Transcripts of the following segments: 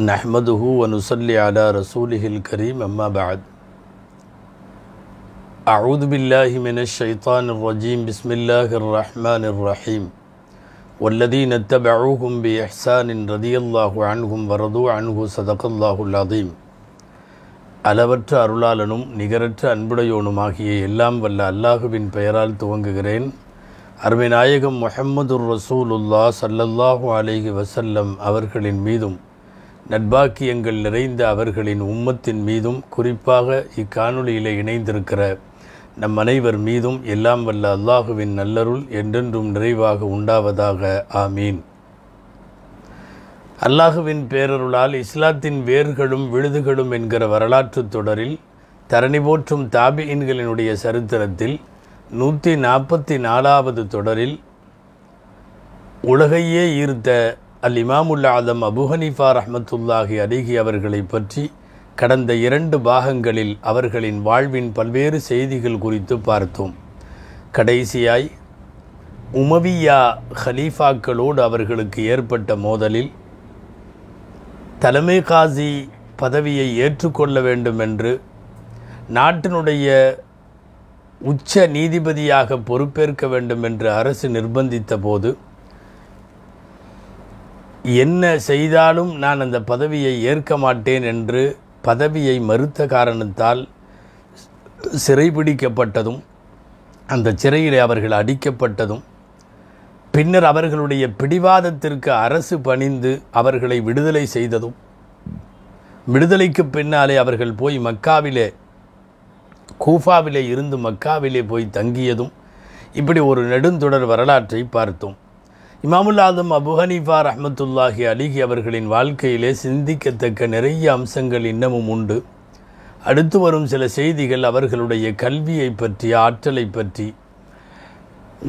نحمده ونصلي على رسوله الكريم أما بعد أعوذ بالله من الشيطان الرجيم بسم الله الرحمن الرحيم والذين اتبعوهم بإحسان رضي الله عنهم ورضوا عنه صدق الله العظيم அளவற்ற அருளாளனும் நிகரற்ற அன்புடையோனுமாகிய எல்லாம் வல்ல அல்லாஹுவின் பெயரால் துவங்குகிறேன் அருமை நாயகம் முஹம்மது ரசூலுல்லா சல்லல்லாஹு அலேஹி வசல்லம் அவர்களின் மீதும் நட்பாக்கியங்கள் நிறைந்த அவர்களின் உம்மத்தின் மீதும் குறிப்பாக இக்காணொலியில் இணைந்திருக்கிற நம் அனைவர் மீதும் எல்லாம் வல்ல அல்லாஹுவின் நல்லருள் என்றென்றும் நிறைவாக உண்டாவதாக ஆமீன் அல்லாஹுவின் பேரருளால் இஸ்லாத்தின் வேர்களும் விழுதுகளும் என்கிற வரலாற்று தொடரில் தரணி போற்றும் தாபியின்களினுடைய சரித்திரத்தில் நூற்றி நாற்பத்தி நாலாவது தொடரில் உலகையே ஈர்த்த அல் இமாமுல்லா ஆதம் அபு ரஹமத்துல்லாஹி அலிஹி அவர்களை பற்றி கடந்த இரண்டு பாகங்களில் அவர்களின் வாழ்வின் பல்வேறு செய்திகள் குறித்து பார்த்தோம் கடைசியாய் உமவியா ஹலீஃபாக்களோடு அவர்களுக்கு ஏற்பட்ட மோதலில் தலைமை காசி பதவியை ஏற்றுக்கொள்ள வேண்டும் என்று நாட்டினுடைய உச்ச நீதிபதியாக பொறுப்பேற்க வேண்டும் என்று அரசு நிர்பந்தித்த போது என்ன செய்தாலும் நான் அந்த பதவியை ஏற்க மாட்டேன் என்று பதவியை மறுத்த காரணத்தால் சிறைபிடிக்கப்பட்டதும் அந்த சிறையில் அவர்கள் அடிக்கப்பட்டதும் பின்னர் அவர்களுடைய பிடிவாதத்திற்கு அரசு பணிந்து அவர்களை விடுதலை செய்ததும் விடுதலைக்கு பின்னாலே அவர்கள் போய் மக்காவிலே கூஃபாவிலே இருந்து மக்காவிலே போய் தங்கியதும் இப்படி ஒரு நெடுந்தொடர் வரலாற்றை பார்த்தோம் இமாமுல் ஆதம் அபு ரஹமத்துல்லாஹி அலிஹி அவர்களின் வாழ்க்கையிலே சிந்திக்கத்தக்க நிறைய அம்சங்கள் இன்னமும் உண்டு அடுத்து வரும் சில செய்திகள் அவர்களுடைய கல்வியை பற்றி ஆற்றலை பற்றி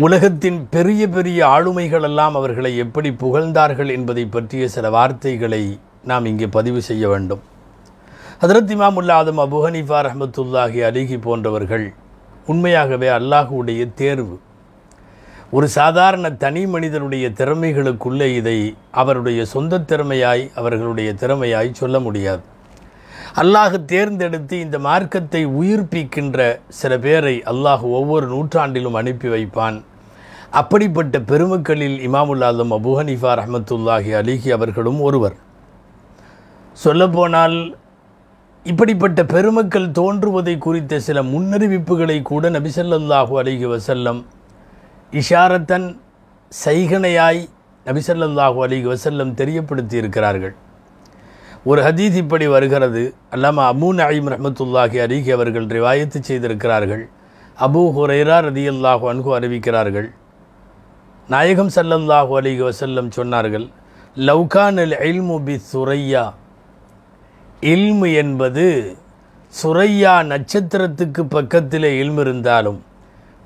உலகத்தின் பெரிய பெரிய ஆளுமைகளெல்லாம் அவர்களை எப்படி புகழ்ந்தார்கள் என்பதை பற்றிய சில வார்த்தைகளை நாம் இங்கே பதிவு செய்ய வேண்டும் ஹதரத் இமாமுல்லாதம் அபு ஹனீஃபா ரஹமத்துல்லாஹி அலிஹி போன்றவர்கள் உண்மையாகவே அல்லாஹுடைய தேர்வு ஒரு சாதாரண தனி மனிதனுடைய திறமைகளுக்குள்ளே இதை அவருடைய சொந்த திறமையாய் அவர்களுடைய திறமையாய் சொல்ல முடியாது அல்லாஹ் தேர்ந்தெடுத்து இந்த மார்க்கத்தை உயிர்ப்பிக்கின்ற சில பேரை அல்லாஹ் ஒவ்வொரு நூற்றாண்டிலும் அனுப்பி வைப்பான் அப்படிப்பட்ட பெருமக்களில் இமாமுல் ஆலம் அபு ஹனிஃபா ரஹமத்துல்லாஹி அலிஹி அவர்களும் ஒருவர் சொல்லப்போனால் இப்படிப்பட்ட பெருமக்கள் தோன்றுவதை குறித்த சில முன்னறிவிப்புகளை கூட நபிசல்லாஹூ அலிஹி வசல்லம் இஷாரத்தன் சைகனையாய் நபிசல்லாஹு அலி வசல்லம் தெரியப்படுத்தி இருக்கிறார்கள் ஒரு ஹதீத் இப்படி வருகிறது அல்லாமா அபு நாயிம் ரஹமத்துல்லாஹி அலிஹி அவர்கள் ரிவாயத்து செய்திருக்கிறார்கள் அபூ ஹுரைரா ரதி அல்லாஹு அன்கு அறிவிக்கிறார்கள் நாயகம் சல்லல்லாஹு அலிஹி வசல்லம் சொன்னார்கள் லவ்கான் அல் இல்மு பி சுரையா இல்மு என்பது சுரையா நட்சத்திரத்துக்கு பக்கத்தில் இல்மு இருந்தாலும்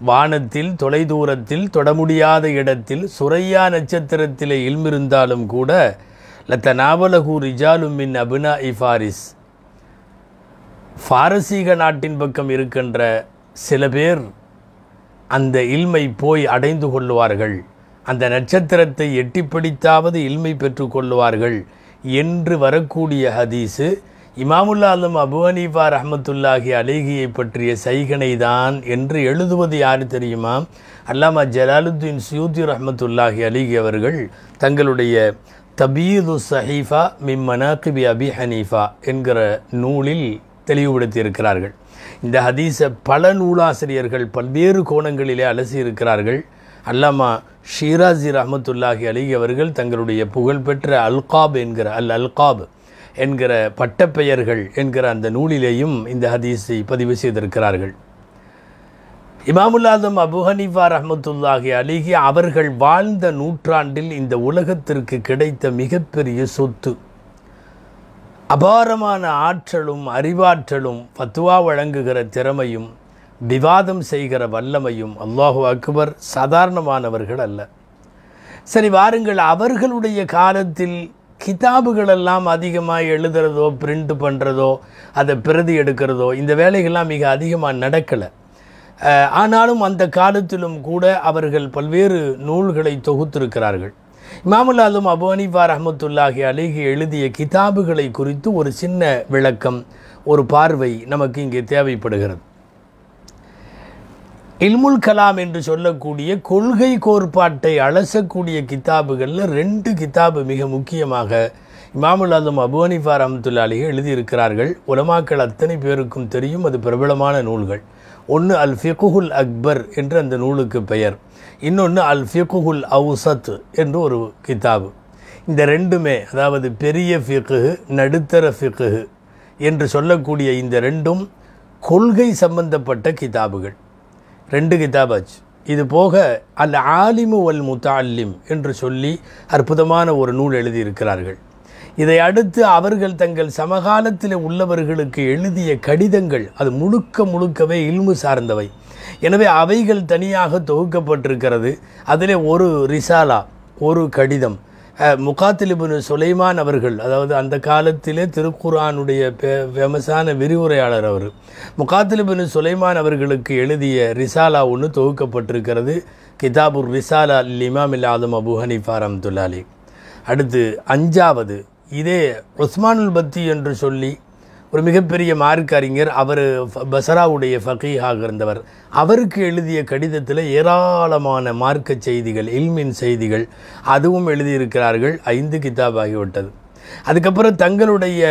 வானத்தில் தொலைதூரத்தில் தொடமுடியாத இடத்தில் சுரையா நட்சத்திரத்திலே இல்மிருந்தாலும் கூட லத்தனாவலகு ரிஜாலும் மின் அபினா இஃபாரிஸ் பாரசீக நாட்டின் பக்கம் இருக்கின்ற சில பேர் அந்த இல்மை போய் அடைந்து கொள்வார்கள் அந்த நட்சத்திரத்தை எட்டிப்பிடித்தாவது இல்மை பெற்று கொள்வார்கள் என்று வரக்கூடிய ஹதீஸு இமாமுல்லா அல்லம் அபு ஹனீஃபா ரஹமத்துல்லாஹி அலேஹியை பற்றிய சைகனை தான் என்று எழுதுவது யார் தெரியுமா அல்லாமா ஜலாலுத்தீன் சியூதி ரஹமத்துல்லாஹி அலிகி அவர்கள் தங்களுடைய தபீது சஹீஃபா மிம் மனாக்கிபி அபி ஹனீஃபா என்கிற நூலில் தெளிவுபடுத்தியிருக்கிறார்கள் இந்த ஹதீஸை பல நூலாசிரியர்கள் பல்வேறு கோணங்களிலே அலசி இருக்கிறார்கள் அல்லாமா ஷீராஜி ரஹமத்துல்லாஹி அலிகி அவர்கள் தங்களுடைய புகழ்பெற்ற அல்காப் என்கிற அல் அல்காப் என்கிற பட்டப்பெயர்கள் என்கிற அந்த நூலிலேயும் இந்த ஹதீஸை பதிவு செய்திருக்கிறார்கள் இமாமுல்லாதம் அபு ஹனீஃபா ரஹமத்துல்லாஹி அலிஹி அவர்கள் வாழ்ந்த நூற்றாண்டில் இந்த உலகத்திற்கு கிடைத்த மிகப்பெரிய சொத்து அபாரமான ஆற்றலும் அறிவாற்றலும் ஃபத்துவா வழங்குகிற திறமையும் விவாதம் செய்கிற வல்லமையும் அல்லாஹு அக்பர் சாதாரணமானவர்கள் அல்ல சரி வாருங்கள் அவர்களுடைய காலத்தில் கிதாபுகள் எல்லாம் அதிகமாக எழுதுறதோ பிரிண்ட் பண்ணுறதோ அதை பிரதி எடுக்கிறதோ இந்த வேலைகள்லாம் மிக அதிகமாக நடக்கலை ஆனாலும் அந்த காலத்திலும் கூட அவர்கள் பல்வேறு நூல்களை தொகுத்திருக்கிறார்கள் இமாமுல்லாலும் அபு ரஹமத்துல்லாஹி அலிஹி எழுதிய கிதாபுகளை குறித்து ஒரு சின்ன விளக்கம் ஒரு பார்வை நமக்கு இங்கே தேவைப்படுகிறது இல்முல் கலாம் என்று சொல்லக்கூடிய கொள்கை கோட்பாட்டை அலசக்கூடிய கித்தாபுகளில் ரெண்டு கித்தாபு மிக முக்கியமாக இமாமுல் ஆதம் அபு ஹனிஃபா ரஹமத்துல்லா எழுதியிருக்கிறார்கள் உலமாக்கள் அத்தனை பேருக்கும் தெரியும் அது பிரபலமான நூல்கள் ஒன்று அல் ஃபிகுஹுல் அக்பர் என்று அந்த நூலுக்கு பெயர் இன்னொன்று அல் ஃபிகுஹுல் அவுசத் என்று ஒரு கித்தாபு இந்த ரெண்டுமே அதாவது பெரிய ஃபிகு நடுத்தர ஃபிகு என்று சொல்லக்கூடிய இந்த ரெண்டும் கொள்கை சம்பந்தப்பட்ட கிதாபுகள் ரெண்டு கிதாபாஜ் இது போக அல் ஆலிமு வல் முத்தாலிம் என்று சொல்லி அற்புதமான ஒரு நூல் எழுதியிருக்கிறார்கள் இதை அடுத்து அவர்கள் தங்கள் சமகாலத்தில் உள்ளவர்களுக்கு எழுதிய கடிதங்கள் அது முழுக்க முழுக்கவே இல்மு சார்ந்தவை எனவே அவைகள் தனியாக தொகுக்கப்பட்டிருக்கிறது அதிலே ஒரு ரிசாலா ஒரு கடிதம் முகாத்திலிபுன் சுலைமான் அவர்கள் அதாவது அந்த காலத்திலே திருக்குரானுடைய ஃபேமஸான விரிவுரையாளர் அவர் முகாத்திலிபுன் சுலைமான் அவர்களுக்கு எழுதிய ரிசாலா ஒன்று தொகுக்கப்பட்டிருக்கிறது கிதாபுர் ரிசாலா லிமாம் இல்லாதம் அபு ஹனிஃபா ரம்துல்லாலி அடுத்து அஞ்சாவது இதே உஸ்மானுல் பத்தி என்று சொல்லி ஒரு மிகப்பெரிய மார்க்கறிஞர் அவர் பசராவுடைய ஃபகீஹாக இருந்தவர் அவருக்கு எழுதிய கடிதத்தில் ஏராளமான மார்க்க செய்திகள் இல்மின் செய்திகள் அதுவும் எழுதியிருக்கிறார்கள் ஐந்து கிதாப் ஆகிவிட்டது அதுக்கப்புறம் தங்களுடைய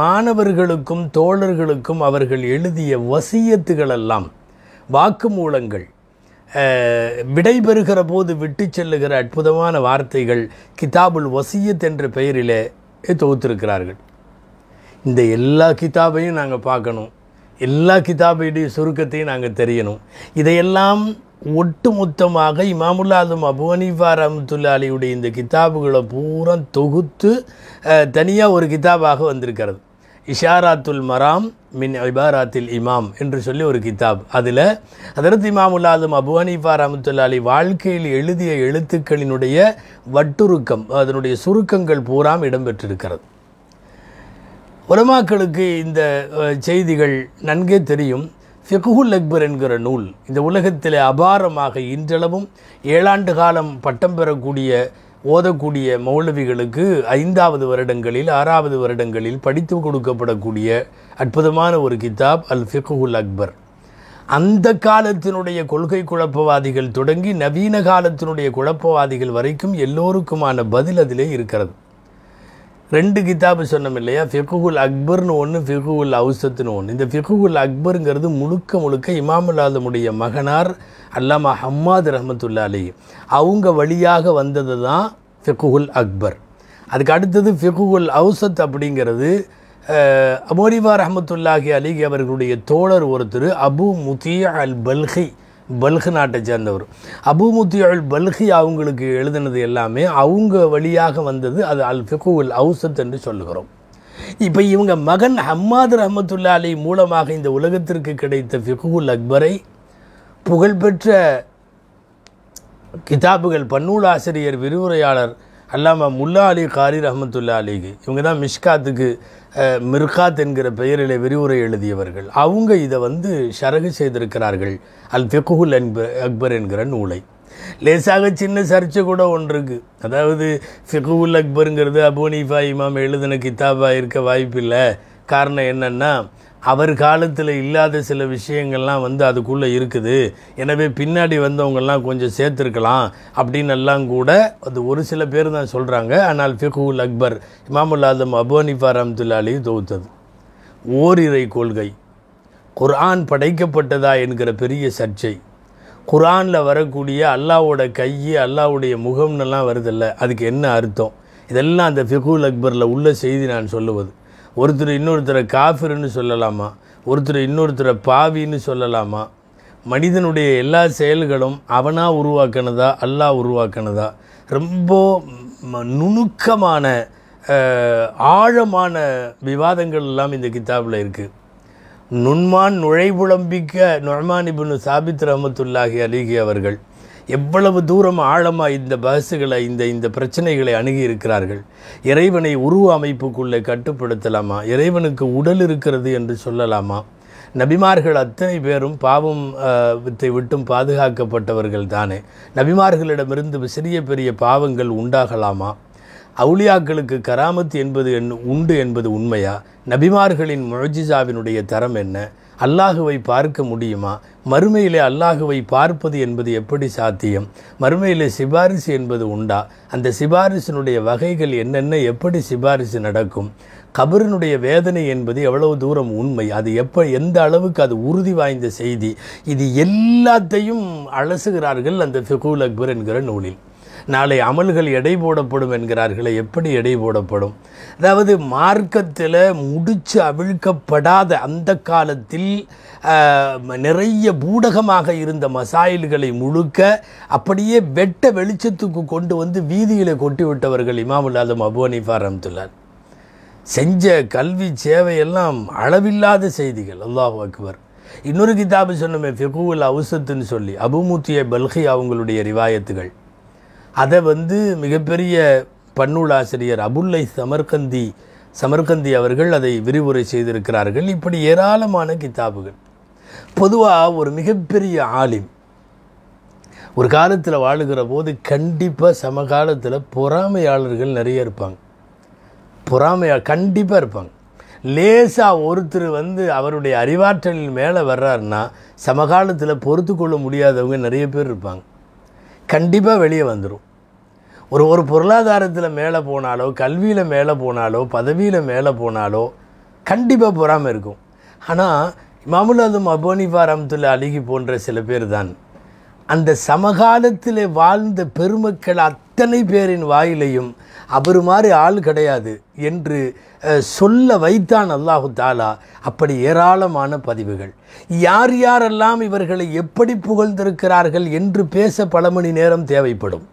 மாணவர்களுக்கும் தோழர்களுக்கும் அவர்கள் எழுதிய வசியத்துகளெல்லாம் வாக்குமூலங்கள் விடைபெறுகிற போது விட்டு செல்லுகிற அற்புதமான வார்த்தைகள் கிதாபுல் வசியத் என்ற பெயரிலே தொகுத்திருக்கிறார்கள் இந்த எல்லா கிதாபையும் நாங்கள் பார்க்கணும் எல்லா கிதாபையுடைய சுருக்கத்தையும் நாங்கள் தெரியணும் இதையெல்லாம் ஒட்டுமொத்தமாக இமாமுல்லாதும் அபு ஹனீஃபா அலியுடைய இந்த கிதாபுகளை பூரா தொகுத்து தனியாக ஒரு கிதாபாக வந்திருக்கிறது இஷாராத்துல் மராம் மின் இபாராத்தில் இமாம் என்று சொல்லி ஒரு கிதாப் அதில் அதரத் இமாமுல்லாதும் அபு ஹனீஃபா அலி வாழ்க்கையில் எழுதிய எழுத்துக்களினுடைய வட்டுருக்கம் அதனுடைய சுருக்கங்கள் பூராம் இடம்பெற்றிருக்கிறது உலமாக்களுக்கு இந்த செய்திகள் நன்கே தெரியும் ஃபெகுல் அக்பர் என்கிற நூல் இந்த உலகத்தில் அபாரமாக இன்றளவும் ஏழாண்டு காலம் பட்டம் பெறக்கூடிய ஓதக்கூடிய மௌலவிகளுக்கு ஐந்தாவது வருடங்களில் ஆறாவது வருடங்களில் படித்து கொடுக்கப்படக்கூடிய அற்புதமான ஒரு கிதாப் அல் ஃபெகுல் அக்பர் அந்த காலத்தினுடைய கொள்கை குழப்பவாதிகள் தொடங்கி நவீன காலத்தினுடைய குழப்பவாதிகள் வரைக்கும் எல்லோருக்குமான பதில் அதிலே இருக்கிறது ரெண்டு கிதாபு சொன்னோம் இல்லையா ஃபிகுகுல் அக்பர்னு ஒன்று ஃபிகுகுல் அவுசத்துன்னு ஒன்று இந்த ஃபிகுகுல் அக்பருங்கிறது முழுக்க முழுக்க இமாமுல் ஆலமுடைய மகனார் அல்லாமா ஹம்மாத் ரஹமத்துல்லா அலி அவங்க வழியாக வந்தது தான் ஃபிகுகுல் அக்பர் அதுக்கு அடுத்தது ஃபிகுகுல் அவுசத் அப்படிங்கிறது அமோரிவா ரஹமத்துல்லாஹி அலிகி அவர்களுடைய தோழர் ஒருத்தர் அபு முத்தியா அல் பல்கி பல்கு நாட்டை சேர்ந்தவர் அபுமுத்தியுல் பல்கி அவங்களுக்கு எழுதினது எல்லாமே அவங்க வழியாக வந்தது அது அல் ஃபிகுல் அவுசத் என்று சொல்லுகிறோம் இப்போ இவங்க மகன் ஹம்மாத் ரஹமத்துல்லா அலி மூலமாக இந்த உலகத்திற்கு கிடைத்த ஃபிகுல் அக்பரை புகழ்பெற்ற கிதாபுகள் பன்னூல் ஆசிரியர் விரிவுரையாளர் அல்லாமல் முல்லா அலி காரி ரஹமத்துல்லா அலிக்கு இவங்க தான் மிஷ்காத்துக்கு மிர்காத் என்கிற பெயரில் விரிவுரை எழுதியவர்கள் அவங்க இதை வந்து ஷரகு செய்திருக்கிறார்கள் அல் தெக்குகுல் அன்பு அக்பர் என்கிற நூலை லேசாக சின்ன சர்ச்சை கூட ஒன்று இருக்குது அதாவது ஃபிகுல் அக்பருங்கிறது அபோனிஃபா இமாம் எழுதின கித்தாபாக இருக்க வாய்ப்பில்லை காரணம் என்னென்னா அவர் காலத்தில் இல்லாத சில விஷயங்கள்லாம் வந்து அதுக்குள்ளே இருக்குது எனவே பின்னாடி வந்தவங்கெல்லாம் கொஞ்சம் சேர்த்துருக்கலாம் அப்படின்னு எல்லாம் கூட அது ஒரு சில பேர் தான் சொல்கிறாங்க ஆனால் ஃபிகுல் அக்பர் இமாமுல் ஆதம் அபோனிஃபா ரம்துல்லாலி தொகுத்தது ஓரிரை கொள்கை குர்ஆன் படைக்கப்பட்டதா என்கிற பெரிய சர்ச்சை குரானில் வரக்கூடிய அல்லாவோட கை அல்லாவுடைய முகம்னெல்லாம் வருதில்ல அதுக்கு என்ன அர்த்தம் இதெல்லாம் அந்த ஃபிகுல் அக்பரில் உள்ள செய்தி நான் சொல்லுவது ஒருத்தர் இன்னொருத்தரை காஃபிர்னு சொல்லலாமா ஒருத்தர் இன்னொருத்தரை பாவின்னு சொல்லலாமா மனிதனுடைய எல்லா செயல்களும் அவனாக உருவாக்கினதா அல்லா உருவாக்கினதா ரொம்ப நுணுக்கமான ஆழமான விவாதங்கள் எல்லாம் இந்த கித்தாபில் இருக்குது நுண்மான் நுழைபுழம்பிக்க நுழமானிபுன்னு சாபித் ரஹமத்துல்லாஹி அலிகி அவர்கள் எவ்வளவு தூரம் ஆழமாக இந்த பஸ்ஸுகளை இந்த இந்த பிரச்சனைகளை அணுகி இருக்கிறார்கள் இறைவனை உருவ அமைப்புக்குள்ளே கட்டுப்படுத்தலாமா இறைவனுக்கு உடல் இருக்கிறது என்று சொல்லலாமா நபிமார்கள் அத்தனை பேரும் பாவம் விட்டும் பாதுகாக்கப்பட்டவர்கள் தானே நபிமார்களிடமிருந்து சிறிய பெரிய பாவங்கள் உண்டாகலாமா அவுளியாக்களுக்கு கராமத் என்பது உண்டு என்பது உண்மையா நபிமார்களின் முழஜிசாவினுடைய தரம் என்ன அல்லாஹுவை பார்க்க முடியுமா மறுமையிலே அல்லாஹுவை பார்ப்பது என்பது எப்படி சாத்தியம் மறுமையிலே சிபாரிசு என்பது உண்டா அந்த சிபாரிசினுடைய வகைகள் என்னென்ன எப்படி சிபாரிசு நடக்கும் கபரினுடைய வேதனை என்பது எவ்வளவு தூரம் உண்மை அது எப்ப எந்த அளவுக்கு அது உறுதி வாய்ந்த செய்தி இது எல்லாத்தையும் அலசுகிறார்கள் அந்த ஃபிகுல் அக்பர் என்கிற நூலில் நாளை அமல்கள் எடை போடப்படும் என்கிறார்களே எப்படி எடை போடப்படும் அதாவது மார்க்கத்தில் முடிச்சு அவிழ்க்கப்படாத அந்த காலத்தில் நிறைய பூடகமாக இருந்த மசாயில்களை முழுக்க அப்படியே வெட்ட வெளிச்சத்துக்கு கொண்டு வந்து வீதியில் கொட்டிவிட்டவர்கள் இமாமுல் ஆலம் அபு அனிஃபா செஞ்ச கல்வி சேவையெல்லாம் அளவில்லாத செய்திகள் அல்லாஹ் அக்பர் இன்னொரு கிதாபு சொன்னமே ஃபிகுல் அவுசத்துன்னு சொல்லி அபுமூத்திய பல்கி அவங்களுடைய ரிவாயத்துகள் அதை வந்து மிகப்பெரிய பன்னூலாசிரியர் அபுல்லை சமர்கந்தி சமர்கந்தி அவர்கள் அதை விரிவுரை செய்திருக்கிறார்கள் இப்படி ஏராளமான கித்தாபுகள் பொதுவாக ஒரு மிகப்பெரிய ஆலிம் ஒரு காலத்தில் வாழுகிற போது கண்டிப்பாக சமகாலத்தில் பொறாமையாளர்கள் நிறைய இருப்பாங்க பொறாமையா கண்டிப்பாக இருப்பாங்க லேசாக ஒருத்தர் வந்து அவருடைய அறிவாற்றலின் மேலே வர்றாருன்னா சமகாலத்தில் பொறுத்து கொள்ள முடியாதவங்க நிறைய பேர் இருப்பாங்க கண்டிப்பாக வெளியே வந்துடும் ஒரு ஒரு பொருளாதாரத்தில் மேலே போனாலோ கல்வியில் மேலே போனாலோ பதவியில் மேலே போனாலோ கண்டிப்பாக பொறாமல் இருக்கும் ஆனால் மாமுலாதும் அதும் அபோனிஃபா அழுகி போன்ற சில பேர் தான் அந்த சமகாலத்தில் வாழ்ந்த பெருமக்கள் அத்தனை பேரின் வாயிலையும் அவர் மாதிரி ஆள் கிடையாது என்று சொல்ல வைத்தான் அல்லாஹு தாலா அப்படி ஏராளமான பதிவுகள் யார் யாரெல்லாம் இவர்களை எப்படி புகழ்ந்திருக்கிறார்கள் என்று பேச பல மணி நேரம் தேவைப்படும்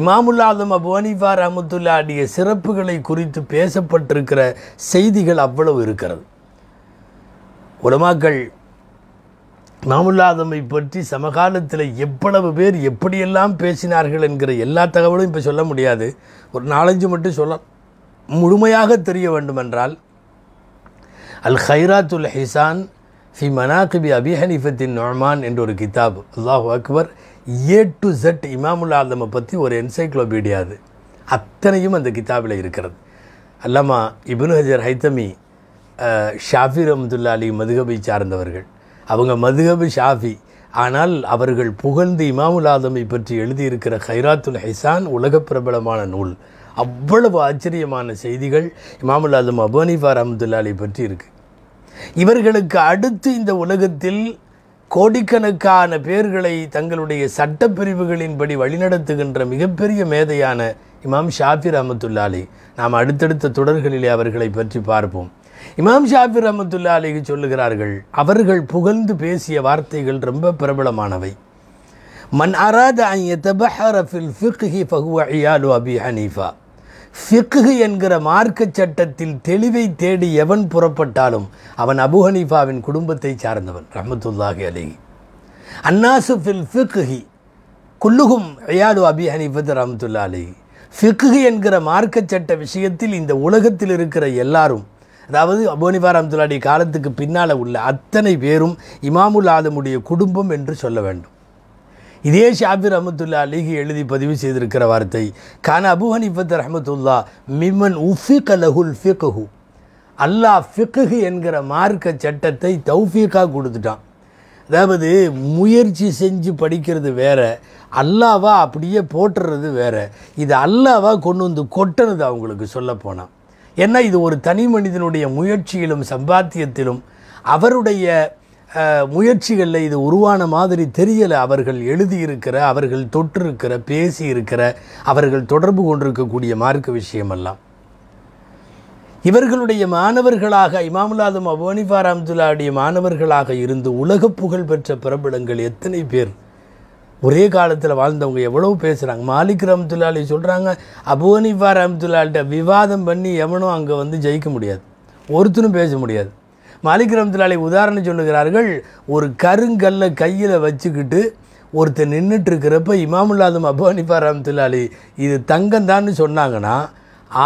இமாமுல்லாதும் அபு அனிஃபா ரஹமத்துல்லா ஆடிய சிறப்புகளை குறித்து பேசப்பட்டிருக்கிற செய்திகள் அவ்வளவு இருக்கிறது உலமாக்கள் மாமுல்லாதமை பற்றி சமகாலத்தில் எவ்வளவு பேர் எப்படியெல்லாம் பேசினார்கள் என்கிற எல்லா தகவலும் இப்போ சொல்ல முடியாது ஒரு நாலஞ்சு மட்டும் சொல்ல முழுமையாக தெரிய வேண்டுமென்றால் அல் ஹைராத்துல் ஹிசான் ஃபி மனாக்கிபி அபி ஹனிஃபத்தின் நொமான் என்ற ஒரு கிதாப் அல்லாஹ் அக்பர் ஏ டு ஜெட் இமாமுல் ஆதமை பற்றி ஒரு என்சைக்ளோபீடியா அது அத்தனையும் அந்த கிதாபில் இருக்கிறது அல்லாமா இபின் ஹஜர் ஹைத்தமி ஷாஃபி ரஹமதுல்லா அலி மதுகபை சார்ந்தவர்கள் அவங்க மதுகபு ஷாஃபி ஆனால் அவர்கள் புகழ்ந்து இமாமுல் ஆதமை பற்றி எழுதியிருக்கிற ஹைராத்துல் ஹைசான் உலக பிரபலமான நூல் அவ்வளவு ஆச்சரியமான செய்திகள் இமாமுல் ஆதம் அபோனிஃபார் அஹமதுல்லாலை பற்றி இருக்குது இவர்களுக்கு அடுத்து இந்த உலகத்தில் கோடிக்கணக்கான பேர்களை தங்களுடைய சட்டப்பிரிவுகளின்படி வழிநடத்துகின்ற மிகப்பெரிய மேதையான இமாம் ஷாஃபி ரஹமத்துல்லாலி நாம் அடுத்தடுத்த தொடர்களிலே அவர்களை பற்றி பார்ப்போம் இமாம் ஷாஃபி ரஹமத்துல்லா அலிக்கு சொல்லுகிறார்கள் அவர்கள் புகழ்ந்து பேசிய வார்த்தைகள் ரொம்ப பிரபலமானவை மன் அராத ஃபில் ஃபிக்ஹி ஃபஹுவ ஐயாலு அபி ஹனீஃபா ஃபிக்ஹு என்கிற மார்க்க சட்டத்தில் தெளிவை தேடி எவன் புறப்பட்டாலும் அவன் அபு ஹனீஃபாவின் குடும்பத்தை சார்ந்தவன் ரஹமத்துல்லாஹி அலிஹி அன்னாசு ஃபில் ஃபிக்ஹி குல்லுகும் ஐயாலு அபி ஹனீஃபத் ரஹமத்துல்லா அலிஹி ஃபிக்ஹு என்கிற மார்க்க சட்ட விஷயத்தில் இந்த உலகத்தில் இருக்கிற எல்லாரும் அதாவது அபோனிபார் அப்துல்லாடைய காலத்துக்கு பின்னால் உள்ள அத்தனை பேரும் இமாமுல் ஆதமுடைய குடும்பம் என்று சொல்ல வேண்டும் இதே ஷாபிர் அஹமத்துல்லா அலிஹி எழுதி பதிவு செய்திருக்கிற வார்த்தை கான அபு ஹனிஃபத் ரஹமத்துல்லா மிமன் உஃபிக் அலஹுல் ஃபிகஹு அல்லாஹ் ஃபிக்கு என்கிற மார்க்க சட்டத்தை தௌஃபீக்காக கொடுத்துட்டான் அதாவது முயற்சி செஞ்சு படிக்கிறது வேற அல்லாவா அப்படியே போட்டுறது வேற இது அல்லாவா கொண்டு வந்து கொட்டுறது அவங்களுக்கு சொல்லப்போனால் ஏன்னா இது ஒரு தனி மனிதனுடைய முயற்சியிலும் சம்பாத்தியத்திலும் அவருடைய முயற்சிகளில் இது உருவான மாதிரி தெரியலை அவர்கள் எழுதியிருக்கிற அவர்கள் தொற்றிருக்கிற பேசியிருக்கிற அவர்கள் தொடர்பு கொண்டிருக்கக்கூடிய மார்க்க விஷயமெல்லாம் இவர்களுடைய மாணவர்களாக இமாமுலாதம் அபோனிஃபா ராம்துல்லாவுடைய மாணவர்களாக இருந்து உலக புகழ் பெற்ற பிரபலங்கள் எத்தனை பேர் ஒரே காலத்தில் வாழ்ந்தவங்க எவ்வளோ பேசுகிறாங்க மாலிக் ரம்துல்லாலி சொல்கிறாங்க அபுவனிஃபா ரம்துல்லால்கிட்ட விவாதம் பண்ணி எவனும் அங்கே வந்து ஜெயிக்க முடியாது ஒருத்தனும் பேச முடியாது மாலிக் ரம்துல்லாலி உதாரணம் சொல்லுகிறார்கள் ஒரு கருங்கல்லை கையில் வச்சுக்கிட்டு ஒருத்தர் நின்றுட்டு இருக்கிறப்ப இமாமுல்லாதும் அபுவனிஃபா ரம்துல்லாலி இது தங்கந்தான்னு சொன்னாங்கன்னா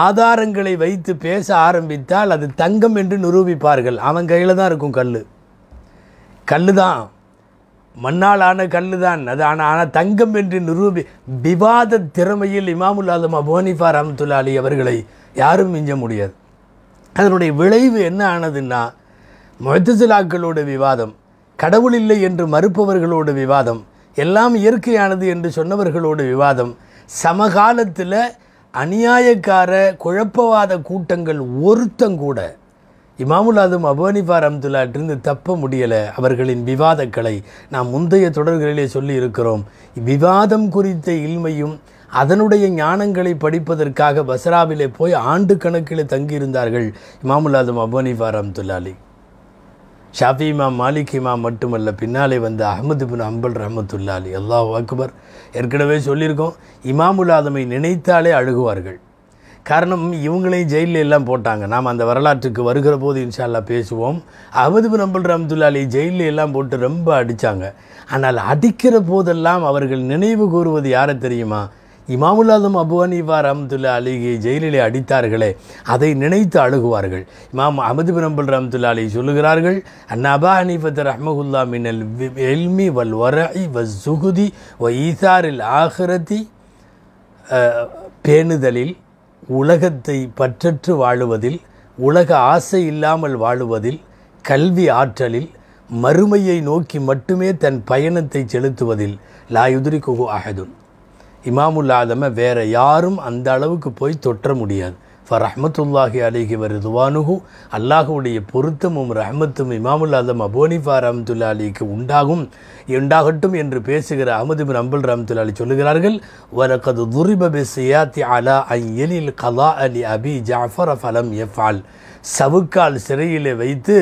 ஆதாரங்களை வைத்து பேச ஆரம்பித்தால் அது தங்கம் என்று நிரூபிப்பார்கள் அவன் கையில் தான் இருக்கும் கல் கல் தான் மண்ணால் ஆன கல் தான் அது ஆனால் ஆனால் தங்கம் என்று நிரூபி விவாத திறமையில் இமாமுல் ஆதம் போனிஃபா ரஹமத்துல்லா அலி அவர்களை யாரும் மிஞ்ச முடியாது அதனுடைய விளைவு என்ன ஆனதுன்னா முழத்துசிலாக்களோட விவாதம் கடவுள் இல்லை என்று மறுப்பவர்களோட விவாதம் எல்லாம் இயற்கையானது என்று சொன்னவர்களோட விவாதம் சமகாலத்தில் அநியாயக்கார குழப்பவாத கூட்டங்கள் ஒருத்தங்கூட இமாமுல் ஆதம் அபோனிஃபா ரம்துல்லாட்டிருந்து தப்ப முடியலை அவர்களின் விவாதங்களை நாம் முந்தைய தொடர்களிலே சொல்லி இருக்கிறோம் விவாதம் குறித்த இல்மையும் அதனுடைய ஞானங்களை படிப்பதற்காக பசராவிலே போய் ஆண்டு கணக்கில் தங்கியிருந்தார்கள் இமாமுல் ஆதம் அபோனிஃபா ரம்துல்லாலி ஷாஃபி இமாம் மாலிக் இமாம் மட்டுமல்ல பின்னாலே வந்த அஹமது பின் அம்பல் ரஹமத்துல்லாலி அல்லாஹ் அக்பர் ஏற்கனவே சொல்லியிருக்கோம் இமாமுல் நினைத்தாலே அழுகுவார்கள் காரணம் இவங்களையும் ஜெயிலில் எல்லாம் போட்டாங்க நாம் அந்த வரலாற்றுக்கு வருகிற போது இன்ஷால்லா பேசுவோம் அவதுபு நம்பல் ரம்துல்லாலி ஜெயிலில் எல்லாம் போட்டு ரொம்ப அடித்தாங்க ஆனால் அடிக்கிற போதெல்லாம் அவர்கள் நினைவு கூறுவது யாரை தெரியுமா இமாமுல்லாதும் அபு ஹனீஃபா ரஹமத்துல்லா அலிகி ஜெயிலிலே அடித்தார்களே அதை நினைத்து அழுகுவார்கள் இமாம் அமது பிரம்பல் ரஹமத்துல்லா அலி சொல்லுகிறார்கள் அபா ஹனீஃபத் ரஹமகுல்லா மினல் எல்மி வல் வரஇ வ சுகுதி வ ஈசாரில் ஆஹிரதி பேணுதலில் உலகத்தை பற்றற்று வாழுவதில் உலக ஆசை இல்லாமல் வாழுவதில் கல்வி ஆற்றலில் மறுமையை நோக்கி மட்டுமே தன் பயணத்தை செலுத்துவதில் லாயுதிரி குஹு அஹதுன் இமாமுல்லாதம வேறு யாரும் அந்த அளவுக்கு போய் தொற்ற முடியாது ரஹமத்துல்லாஹி அலிஹி வருதுவானுகு அல்லாஹுடைய பொருத்தமும் ரஹமத்தும் இமாமுல் அலம் அபோனிஃபா ரஹமத்துல்லா அலிக்கு உண்டாகும் உண்டாகட்டும் என்று பேசுகிற அஹமது பின் அம்புல் ரஹமத்துல அலி சொல்லுகிறார்கள் வரக்கது துரிபபி சியாத்தி அலா ஐயலில் கலா அலி அபி ஜாஃபர் அஃப் அலம் ஆல் சவுக்கால் சிறையிலே வைத்து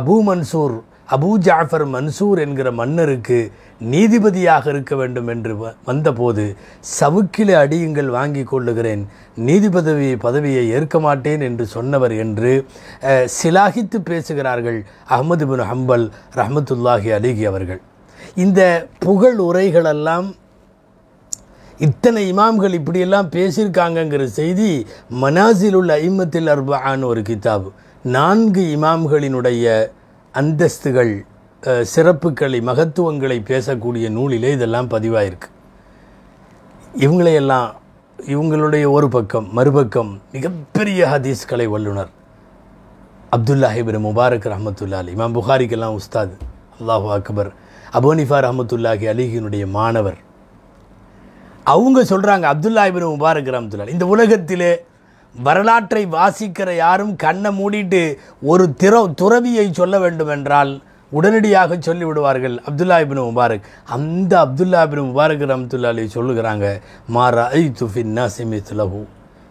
அபு மன்சூர் அபு ஜாஃபர் மன்சூர் என்கிற மன்னருக்கு நீதிபதியாக இருக்க வேண்டும் என்று வந்தபோது சவுக்கிலே அடியுங்கள் வாங்கி கொள்ளுகிறேன் நீதிபதவி பதவியை ஏற்க மாட்டேன் என்று சொன்னவர் என்று சிலாகித்து பேசுகிறார்கள் அகமது பின் ஹம்பல் ரஹமத்துல்லாஹி அலிகி அவர்கள் இந்த புகழ் உரைகளெல்லாம் இத்தனை இமாம்கள் இப்படியெல்லாம் பேசியிருக்காங்கங்கிற செய்தி மனாசில் உள்ள ஐம்பத்தில் அர்பான் ஒரு கிதாப் நான்கு இமாம்களினுடைய அந்தஸ்துகள் சிறப்புகளை மகத்துவங்களை பேசக்கூடிய நூலிலே இதெல்லாம் பதிவாயிருக்கு இவங்களையெல்லாம் இவங்களுடைய ஒரு பக்கம் மறுபக்கம் மிகப்பெரிய கலை வல்லுனர் அப்துல்லாஹிபின் முபாரக் ரஹமத்துல்லா அலி இமாம் புகாரிக்கெல்லாம் உஸ்தாத் அல்லாஹு அக்பர் அபோனிஃபா ரஹமத்துல்லாஹி அலிஹினுடைய மாணவர் அவங்க சொல்கிறாங்க அப்துல்லாஹிபின் முபாரக் ரஹமத்துல்லா இந்த உலகத்திலே வரலாற்றை வாசிக்கிற யாரும் கண்ணை மூடிட்டு ஒரு திற துறவியை சொல்ல வேண்டும் என்றால் உடனடியாக சொல்லிவிடுவார்கள் அப்துல்லா இபின் முபாரக் அந்த அப்துல்லா இபின் முபாரக் ரம்துல்லா அலி சொல்லுகிறாங்க மாரா ஐ துஃபின் நசிமித்துலகு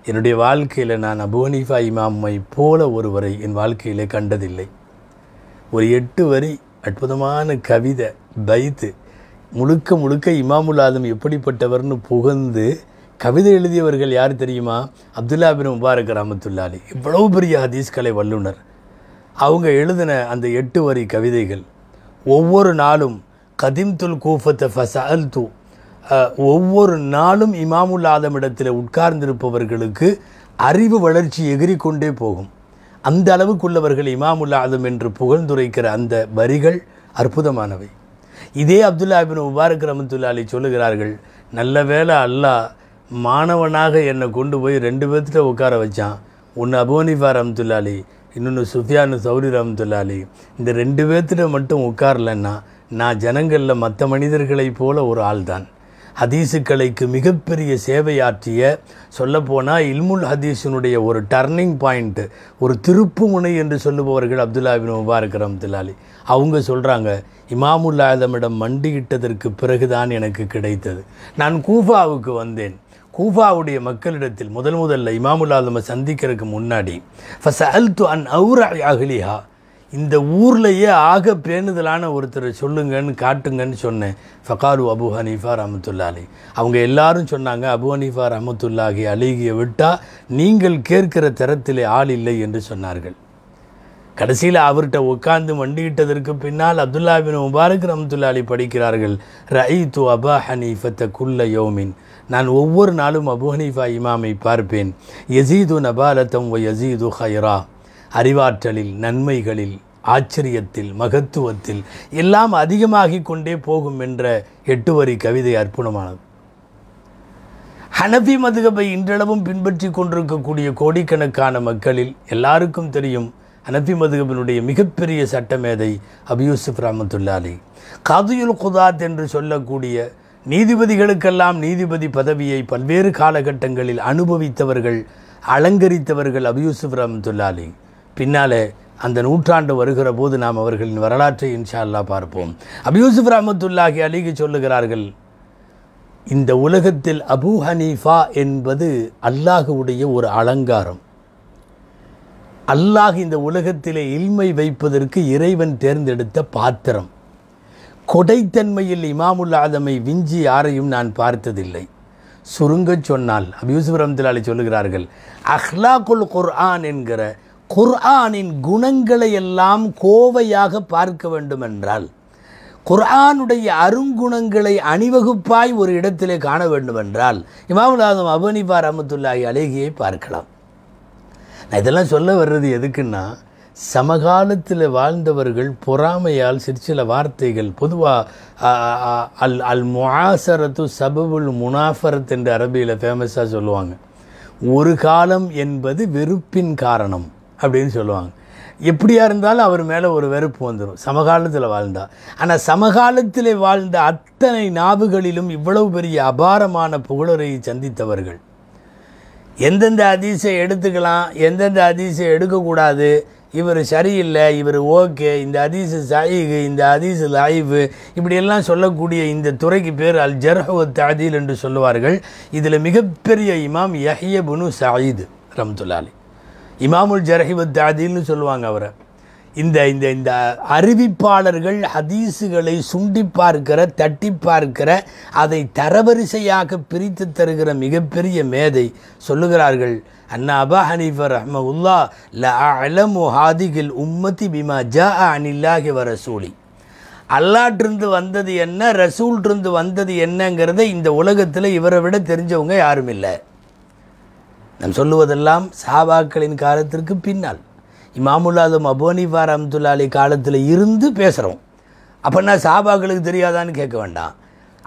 என்னுடைய வாழ்க்கையில் நான் அபுவனிஃபா இமாமை போல ஒருவரை என் வாழ்க்கையில் கண்டதில்லை ஒரு எட்டு வரி அற்புதமான கவிதை பைத்து முழுக்க முழுக்க இமாமுல் ஆதம் எப்படிப்பட்டவர்னு புகழ்ந்து கவிதை எழுதியவர்கள் யார் தெரியுமா அப்துல்லா பின் முபாரக் ரஹமத்துல்லாலி இவ்வளவு பெரிய ஹதீஸ்கலை வல்லுனர் அவங்க எழுதின அந்த எட்டு வரி கவிதைகள் ஒவ்வொரு நாளும் கதிம்துல் கூஃபத்தை ஃபசல் தூ ஒவ்வொரு நாளும் இமாமுல் ஆதம் இடத்தில் உட்கார்ந்திருப்பவர்களுக்கு அறிவு வளர்ச்சி எகிரி கொண்டே போகும் அந்த அளவுக்குள்ளவர்கள் இமாமுல் ஆதம் என்று புகழ்ந்துரைக்கிற அந்த வரிகள் அற்புதமானவை இதே அப்துல்லா பின் முபாரக் அலி சொல்லுகிறார்கள் நல்ல வேலை அல்லாஹ் மாணவனாக என்னை கொண்டு போய் ரெண்டு பேர்த்திட்ட உட்கார வச்சான் ஒன்று அபோனிஃபா ரமத்துல்லா இன்னொன்று சுஃபியானு சௌரி ரஹமத்துல்லாலி இந்த ரெண்டு பேர்த்திட்ட மட்டும் உட்கார்லன்னா நான் ஜனங்களில் மற்ற மனிதர்களைப் போல ஒரு ஆள் தான் ஹதீஸுக்கலைக்கு மிகப்பெரிய சேவையாற்றிய சொல்லப்போனால் இல்முல் ஹதீஸினுடைய ஒரு டர்னிங் பாயிண்ட்டு ஒரு திருப்பு முனை என்று சொல்லுபவர்கள் அப்துல்லாவின் முபாரக் ரம்துல்லாலி அவங்க சொல்கிறாங்க இமாமுல் ஆதமிடம் மண்டியிட்டதற்கு பிறகுதான் எனக்கு கிடைத்தது நான் கூஃபாவுக்கு வந்தேன் கூஃபாவுடைய மக்களிடத்தில் முதல் முதல்ல இமாமுல்லா நம்ம சந்திக்கிறதுக்கு முன்னாடி ஃபஸ்ட் அல்து அன் அவுரா அகலிஹா இந்த ஊர்லேயே ஆக பேணுதலான ஒருத்தர் சொல்லுங்கன்னு காட்டுங்கன்னு சொன்னேன் ஃபகாரு அபு ஹனீஃபா ரஹமத்துல்லா அலி அவங்க எல்லாரும் சொன்னாங்க அபு ஹனீஃபா ரஹமத்துல்லாஹி அலிகியை விட்டால் நீங்கள் கேட்கிற தரத்திலே ஆள் இல்லை என்று சொன்னார்கள் கடைசியில் அவர்கிட்ட உட்கார்ந்து மண்டியிட்டதற்கு பின்னால் அப்துல்லாபின் முபாரக் ரஹமத்துல்லா அலி படிக்கிறார்கள் ரயி து அபா ஹனீஃபத்த குல்ல யோமின் நான் ஒவ்வொரு நாளும் அபுஹனிஃபா இமாமை பார்ப்பேன் யசீது நபாலத்தம் ஒ யசீது ஹைரா அறிவாற்றலில் நன்மைகளில் ஆச்சரியத்தில் மகத்துவத்தில் எல்லாம் அதிகமாகி கொண்டே போகும் என்ற எட்டு வரி கவிதை அற்புணமானது ஹனபி மதுகபை இன்றளவும் பின்பற்றி கொண்டிருக்கக்கூடிய கோடிக்கணக்கான மக்களில் எல்லாருக்கும் தெரியும் ஹனபி மதுகபினுடைய மிகப்பெரிய சட்டமேதை அபியூசுப் ரஹமத்துல்லாலி காதுயுல் குதாத் என்று சொல்லக்கூடிய நீதிபதிகளுக்கெல்லாம் நீதிபதி பதவியை பல்வேறு காலகட்டங்களில் அனுபவித்தவர்கள் அலங்கரித்தவர்கள் அபியூசுப் ரஹமத்துல்லாலி பின்னாலே அந்த நூற்றாண்டு வருகிற போது நாம் அவர்களின் வரலாற்றை இன்ஷா அல்லா பார்ப்போம் அபியூசுப் ரஹமத்துல்லாஹி அலிக்கு சொல்லுகிறார்கள் இந்த உலகத்தில் அபு ஹனீஃபா என்பது அல்லாஹுடைய ஒரு அலங்காரம் அல்லாஹ் இந்த உலகத்திலே இல்மை வைப்பதற்கு இறைவன் தேர்ந்தெடுத்த பாத்திரம் கொடைத்தன்மையில் இமாமுல் ஆதமை விஞ்சி யாரையும் நான் பார்த்ததில்லை சுருங்கச் சொன்னால் அபியூசுப் ரம்திலாலி சொல்லுகிறார்கள் குர் குர்ஆன் என்கிற குர்ஆனின் குணங்களை எல்லாம் கோவையாக பார்க்க வேண்டுமென்றால் குர்ஆனுடைய அருங்குணங்களை அணிவகுப்பாய் ஒரு இடத்திலே காண வேண்டுமென்றால் இமாமுல் ஆதம் அபனிபா ரமத்துல்லாஹி அழகியை பார்க்கலாம் நான் இதெல்லாம் சொல்ல வர்றது எதுக்குன்னா சமகாலத்தில் வாழ்ந்தவர்கள் பொறாமையால் சிற்சில வார்த்தைகள் பொதுவாக அல் அல் முஆசரத்து சபவுல் முனாஃபரத் என்று அரபியில் ஃபேமஸாக சொல்லுவாங்க ஒரு காலம் என்பது வெறுப்பின் காரணம் அப்படின்னு சொல்லுவாங்க எப்படியாக இருந்தாலும் அவர் மேலே ஒரு வெறுப்பு வந்துடும் சமகாலத்தில் வாழ்ந்தா ஆனால் சமகாலத்தில் வாழ்ந்த அத்தனை நாவுகளிலும் இவ்வளவு பெரிய அபாரமான புகழரை சந்தித்தவர்கள் எந்தெந்த அதிசயம் எடுத்துக்கலாம் எந்தெந்த அதிசயம் எடுக்கக்கூடாது இவர் சரியில்லை இவர் ஓகே இந்த அதீசு சாயிகு இந்த அதீசு லாய்வு இப்படியெல்லாம் சொல்லக்கூடிய இந்த துறைக்கு பேர் அல் ஜர்ஹத் தாதீல் என்று சொல்லுவார்கள் இதில் மிகப்பெரிய இமாம் யஹியபுனு சாயிது ரம்துல்லாலி இமாமுல் ஜர்ஹிவ தாதீல்னு சொல்லுவாங்க அவரை இந்த இந்த இந்த அறிவிப்பாளர்கள் ஹதீஸுகளை சுண்டி பார்க்கிற தட்டி பார்க்கிற அதை தரவரிசையாக பிரித்து தருகிற மிகப்பெரிய மேதை சொல்லுகிறார்கள் أن أبا حنيفة رحمه الله لأعلم هذه الأمة بما جاء عن الله ورسوله அல்லாட்டிருந்து வந்தது என்ன ரசூல்ட்டிருந்து வந்தது என்னங்கிறத இந்த உலகத்தில் இவரை விட தெரிஞ்சவங்க யாரும் இல்லை நம் சொல்லுவதெல்லாம் சாபாக்களின் காலத்திற்கு பின்னால் இமாமுல்லாதும் அபோனிஃபா ரம்துல்லா அலி காலத்தில் இருந்து பேசுகிறோம் அப்படின்னா சாபாக்களுக்கு தெரியாதான்னு கேட்க வேண்டாம்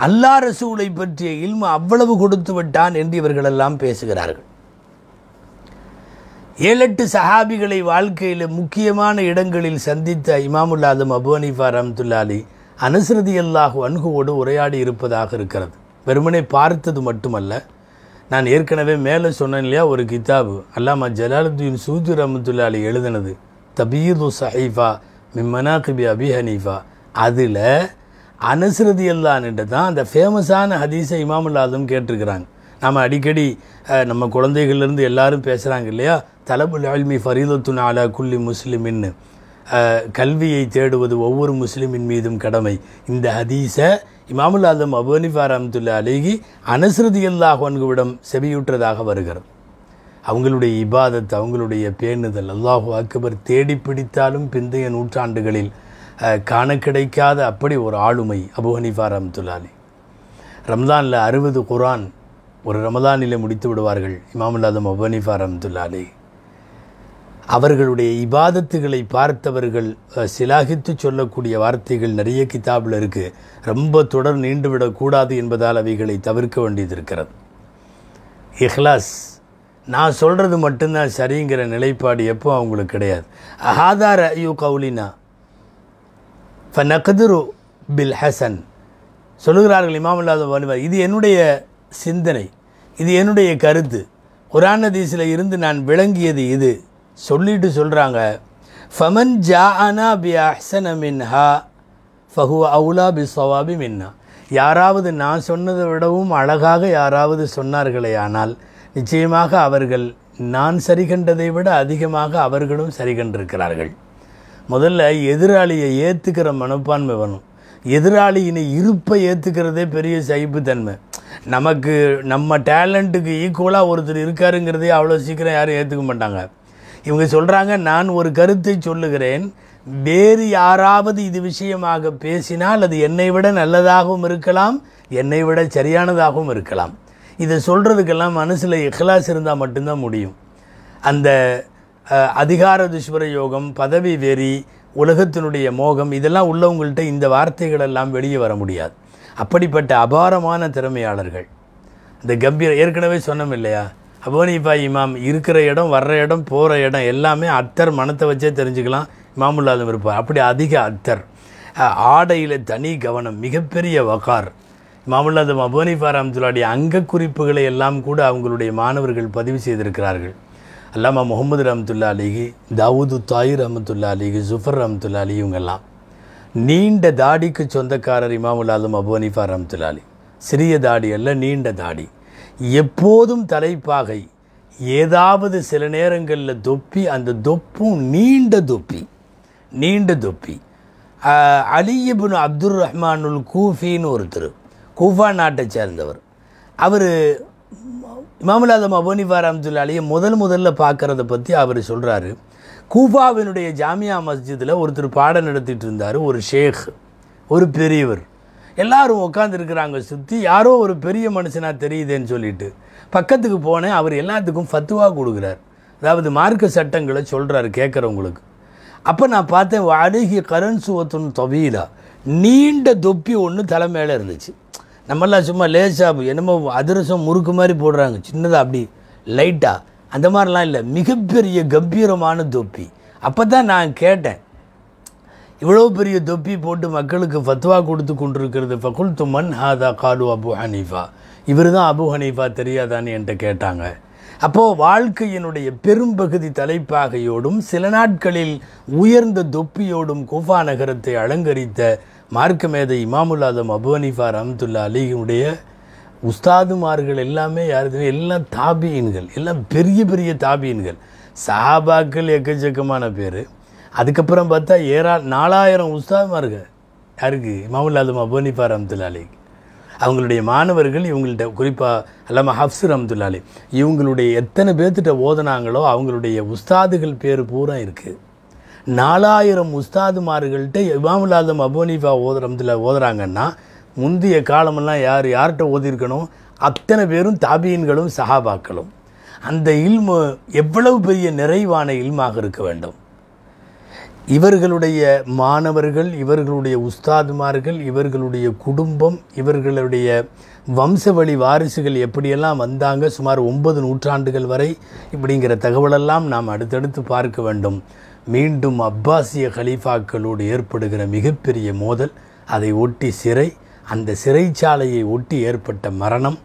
அல்லா ரசூலை பற்றிய இல்மு அவ்வளவு கொடுத்து விட்டான் என்று இவர்களெல்லாம் பேசுகிறார்கள் ஏழெட்டு சஹாபிகளை வாழ்க்கையில் முக்கியமான இடங்களில் சந்தித்த இமாமுல்லாதம் அபு அனிஃபா ரம்துல்லாலி அனுசரதி அல்லாஹ் அன்குவோடு உரையாடி இருப்பதாக இருக்கிறது வெறுமனை பார்த்தது மட்டுமல்ல நான் ஏற்கனவே மேலே சொன்னேன் இல்லையா ஒரு கிதாபு அல்லாமா ஜலாலுத்தீன் சூதி ரமத்துல்லாலி எழுதினது தபீது சஹீஃபா மிம்மனா கபி அபி ஹனீஃபா அதில் அனுசரதி அல்லான்ட்டு தான் அந்த ஃபேமஸான ஹதீஸை இமாமுல்லாதும் கேட்டிருக்கிறாங்க நாம் அடிக்கடி நம்ம குழந்தைகள்லேருந்து எல்லாரும் பேசுகிறாங்க இல்லையா தலபுல் ஆழ்மி ஃபரீதத்துன் ஆலா குல்லி முஸ்லிமின்னு கல்வியை தேடுவது ஒவ்வொரு முஸ்லிமின் மீதும் கடமை இந்த ஹதீஸை இமாமுல் ஆதம் அபுனிஃபா ரஹமத்துல்லா அலிகி அனுசருதி அல்லாஹ்வன்குவிடம் செவியூற்றதாக வருகிறது அவங்களுடைய இபாதத் அவங்களுடைய பேணுதல் அல்லாஹு அக்பர் தேடி பிடித்தாலும் பிந்தைய நூற்றாண்டுகளில் காண கிடைக்காத அப்படி ஒரு ஆளுமை அபு ஹனிஃபா ரஹமத்துல்லா அலி ரம்ஜானில் அறுபது குரான் ஒரு ரமதானிலே முடித்து விடுவார்கள் இமாமுல் அதம் அபனிஃபா ரம்துல்லாலே அவர்களுடைய இபாதத்துகளை பார்த்தவர்கள் சிலாகித்து சொல்லக்கூடிய வார்த்தைகள் நிறைய கிதாபில் இருக்குது ரொம்ப தொடர் நீண்டுவிடக்கூடாது என்பதால் அவைகளை தவிர்க்க வேண்டியது இருக்கிறது இஹ்லாஸ் நான் சொல்கிறது மட்டும்தான் சரிங்கிற நிலைப்பாடு எப்போ அவங்களுக்கு கிடையாது அஹாதார் ஐயோ கவுலினா ஃப நகதுரு பில் ஹசன் சொல்லுகிறார்கள் இமாமல்லாத வலுவார் இது என்னுடைய சிந்தனை இது என்னுடைய கருத்து குரான் ஹதீஸில் இருந்து நான் விளங்கியது இது சொல்லிட்டு சொல்கிறாங்க ஃபமன் ஜா அனா பி அஹ்சன மின்ஹா ஃபஹு அவுலா பி சவாபி மின்னா யாராவது நான் சொன்னதை விடவும் அழகாக யாராவது சொன்னார்களே ஆனால் நிச்சயமாக அவர்கள் நான் சரி கண்டதை விட அதிகமாக அவர்களும் சரி கண்டிருக்கிறார்கள் முதல்ல எதிராளியை ஏற்றுக்கிற மனப்பான்மை வேணும் எதிராளியினை இருப்பை ஏற்றுக்கிறதே பெரிய சகிப்புத்தன்மை நமக்கு நம்ம டேலண்ட்டுக்கு ஈக்குவலாக ஒருத்தர் இருக்காருங்கிறதே அவ்வளோ சீக்கிரம் யாரும் ஏற்றுக்க மாட்டாங்க இவங்க சொல்கிறாங்க நான் ஒரு கருத்தை சொல்லுகிறேன் வேறு யாராவது இது விஷயமாக பேசினால் அது என்னை விட நல்லதாகவும் இருக்கலாம் என்னை விட சரியானதாகவும் இருக்கலாம் இதை சொல்கிறதுக்கெல்லாம் மனசில் இஹ்லாஸ் இருந்தால் மட்டும்தான் முடியும் அந்த அதிகார துஷ்வர யோகம் பதவி வெறி உலகத்தினுடைய மோகம் இதெல்லாம் உள்ளவங்கள்ட்ட இந்த வார்த்தைகளெல்லாம் வெளியே வர முடியாது அப்படிப்பட்ட அபாரமான திறமையாளர்கள் இந்த கம்பீர ஏற்கனவே சொன்னோம் இல்லையா அபோனிபா இமாம் இருக்கிற இடம் வர்ற இடம் போகிற இடம் எல்லாமே அத்தர் மனத்தை வச்சே தெரிஞ்சுக்கலாம் இமாமுல்லாலும் இருப்பார் அப்படி அதிக அத்தர் ஆடையில் தனி கவனம் மிகப்பெரிய வகார் இமாமுல்லாதம் அபோனிபா ரஹமத்துல்லாடைய அங்க குறிப்புகளை எல்லாம் கூட அவங்களுடைய மாணவர்கள் பதிவு செய்திருக்கிறார்கள் அல்லாமா முகமது ரஹமத்துல்லா அலிகி தாவூது தாயிர் ரஹமத்துல்லா அலிகி ஜுஃபர் ரஹமத்துல்லா அலி இவங்கெல்லாம் நீண்ட தாடிக்கு சொந்தக்காரர் இமாமுல் ஆலம் அபு அனிஃபா ரம்துலாலி சிறிய தாடி அல்ல நீண்ட தாடி எப்போதும் தலைப்பாகை ஏதாவது சில நேரங்களில் தொப்பி அந்த தொப்பும் நீண்ட தொப்பி நீண்ட தொப்பி அலியபின் அப்துல் ரஹ்மானுல் கூஃபின்னு ஒருத்தர் கூஃபா நாட்டை சேர்ந்தவர் அவர் இமாமுல் ஆலம் அபோனிஃபா ரம்துல்லாலியை முதல் முதல்ல பார்க்குறத பற்றி அவர் சொல்கிறாரு கூஃபாவினுடைய ஜாமியா மஸ்ஜிதில் ஒருத்தர் பாடம் நடத்திட்டு இருந்தார் ஒரு ஷேக் ஒரு பெரியவர் எல்லாரும் உட்காந்துருக்கிறாங்க சுற்றி யாரோ ஒரு பெரிய மனுஷனாக தெரியுதேன்னு சொல்லிட்டு பக்கத்துக்கு போனேன் அவர் எல்லாத்துக்கும் ஃபத்துவா கொடுக்குறார் அதாவது மார்க்க சட்டங்களை சொல்கிறாரு கேட்குறவங்களுக்கு அப்போ நான் பார்த்தேன் அழுகிய கரண் சுவத்துன்னு தொவியிலா நீண்ட தொப்பி ஒன்று தலை மேலே இருந்துச்சு நம்மளாம் சும்மா லேசாக என்னமோ அதிரசம் முறுக்கு மாதிரி போடுறாங்க சின்னதாக அப்படி லைட்டாக அந்த மாதிரிலாம் இல்லை மிகப்பெரிய கம்பீரமான தொப்பி அப்போ தான் நான் கேட்டேன் இவ்வளோ பெரிய தொப்பி போட்டு மக்களுக்கு ஃபத்வா கொடுத்து கொண்டிருக்கிறது ஃபகுல் துமன் ஹாதா காலு அபு ஹனீஃபா இவர் தான் அபு ஹனீஃபா தெரியாதான்னு என்கிட்ட கேட்டாங்க அப்போது வாழ்க்கையினுடைய பெரும்பகுதி தலைப்பாகையோடும் சில நாட்களில் உயர்ந்த தொப்பியோடும் குஃபா நகரத்தை அலங்கரித்த மார்க்கமேதை இமாமுல் ஆதம் அபு ஹனீஃபா ரஹமத்துல்லா அலியினுடைய உஸ்தாதுமார்கள் எல்லாமே தெரியும் எல்லாம் தாபியன்கள் எல்லாம் பெரிய பெரிய தாபியன்கள் சஹாபாக்கள் எக்கச்சக்கமான பேர் அதுக்கப்புறம் பார்த்தா ஏறா நாலாயிரம் உஸ்தாதுமார்கள் யாருக்கு மவுல் அதுமா ரம்துல் ரம்துல்லாலிக்கு அவங்களுடைய மாணவர்கள் இவங்கள்ட்ட குறிப்பாக அல்லாம ஹப்சு ரம்துல்லாலி இவங்களுடைய எத்தனை பேர்த்திட்ட ஓதனாங்களோ அவங்களுடைய உஸ்தாதுகள் பேர் பூரா இருக்குது நாலாயிரம் உஸ்தாதுமார்கள்ட்ட இமாமுல்லாதம் அபோனிஃபா ஓத அம்துல்லா ஓதுறாங்கன்னா முந்தைய காலமெல்லாம் யார் யார்கிட்ட ஓதியிருக்கணும் அத்தனை பேரும் தாபியன்களும் சஹாபாக்களும் அந்த இல்மு எவ்வளவு பெரிய நிறைவான இல்மாக இருக்க வேண்டும் இவர்களுடைய மாணவர்கள் இவர்களுடைய உஸ்தாதுமார்கள் இவர்களுடைய குடும்பம் இவர்களுடைய வம்ச வழி வாரிசுகள் எப்படியெல்லாம் வந்தாங்க சுமார் ஒன்பது நூற்றாண்டுகள் வரை இப்படிங்கிற தகவலெல்லாம் நாம் அடுத்தடுத்து பார்க்க வேண்டும் மீண்டும் அப்பாசிய ஹலீஃபாக்களோடு ஏற்படுகிற மிகப்பெரிய மோதல் அதை ஒட்டி சிறை அந்த சிறைச்சாலையை ஒட்டி ஏற்பட்ட மரணம்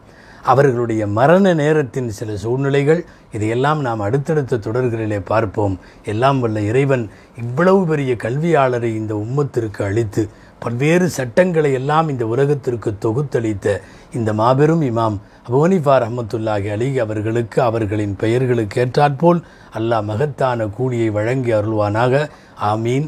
அவர்களுடைய மரண நேரத்தின் சில சூழ்நிலைகள் இதையெல்லாம் நாம் அடுத்தடுத்த தொடர்களிலே பார்ப்போம் எல்லாம் வல்ல இறைவன் இவ்வளவு பெரிய கல்வியாளரை இந்த உம்மத்திற்கு அளித்து பல்வேறு சட்டங்களை எல்லாம் இந்த உலகத்திற்கு தொகுத்தளித்த இந்த மாபெரும் இமாம் அபோனிஃபார் அஹமத்துல்லாஹி அலி அவர்களுக்கு அவர்களின் பெயர்களுக்கு ஏற்றாற்போல் அல்லாஹ் மகத்தான கூலியை வழங்கி அருள்வானாக ஆமீன்